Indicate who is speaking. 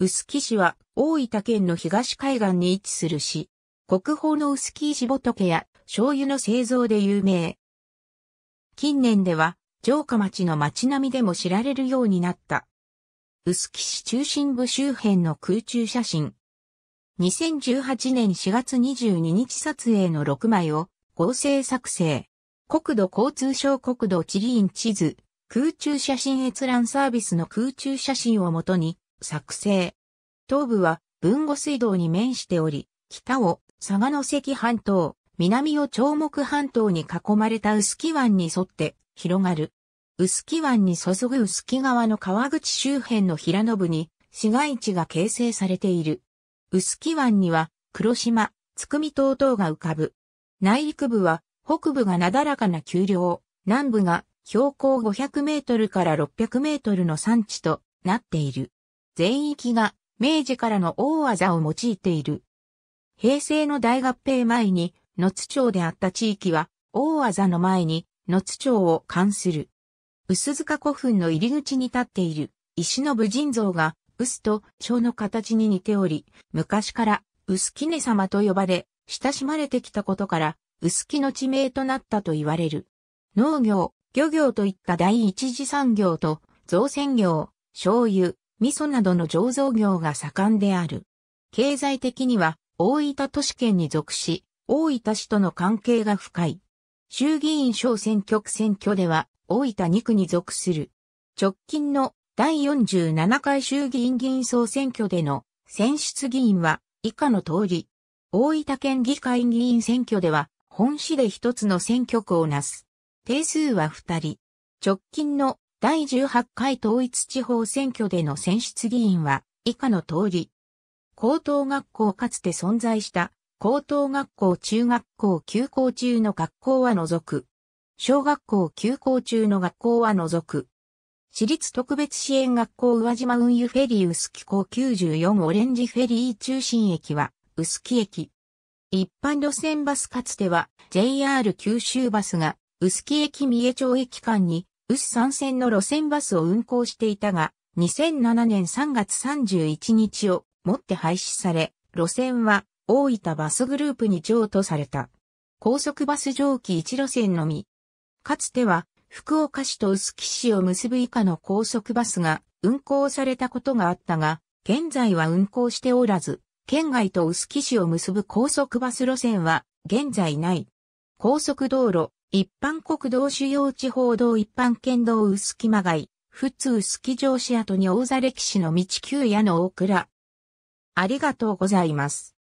Speaker 1: 薄木市は大分県の東海岸に位置する市。国宝の薄木石仏や醤油の製造で有名。近年では城下町の町並みでも知られるようになった。薄木市中心部周辺の空中写真。2018年4月22日撮影の6枚を合成作成。国土交通省国土地理院地図、空中写真閲覧サービスの空中写真をもとに作成。東部は豊後水道に面しており、北を佐賀関半島、南を長木半島に囲まれた臼杵湾に沿って広がる。臼杵湾に注ぐ臼杵川の川口周辺の平野部に市街地が形成されている。臼杵湾には黒島、津久見島等が浮かぶ。内陸部は北部がなだらかな丘陵、南部が標高500メートルから600メートルの山地となっている。全域が明治からの大技を用いている。平成の大合併前に、野津町であった地域は、大技の前に、野津町を冠する。薄塚古墳の入り口に立っている、石の武人像が、薄と蝶の形に似ており、昔から薄杵様と呼ばれ、親しまれてきたことから、薄木の地名となったと言われる。農業、漁業といった第一次産業と、造船業、醤油、味噌などの醸造業が盛んである。経済的には大分都市圏に属し、大分市との関係が深い。衆議院小選挙区選挙では大分2区に属する。直近の第47回衆議院議員総選挙での選出議員は以下の通り。大分県議会議員選挙では本市で一つの選挙区をなす。定数は2人。直近の第18回統一地方選挙での選出議員は以下の通り。高等学校かつて存在した高等学校中学校休校中の学校は除く。小学校休校中の学校は除く。私立特別支援学校宇和島運輸フェリー薄木港94オレンジフェリー中心駅は薄木駅。一般路線バスかつては JR 九州バスが薄木駅三重町駅間にウス参戦の路線バスを運行していたが、2007年3月31日をもって廃止され、路線は大分バスグループに譲渡された。高速バス上気1路線のみ。かつては、福岡市と臼杵市を結ぶ以下の高速バスが運行されたことがあったが、現在は運行しておらず、県外と臼杵市を結ぶ高速バス路線は現在ない。高速道路、一般国道主要地方道一般県道薄木間街、普通木城市跡に大座歴史の道旧屋の大倉。ありがとうございます。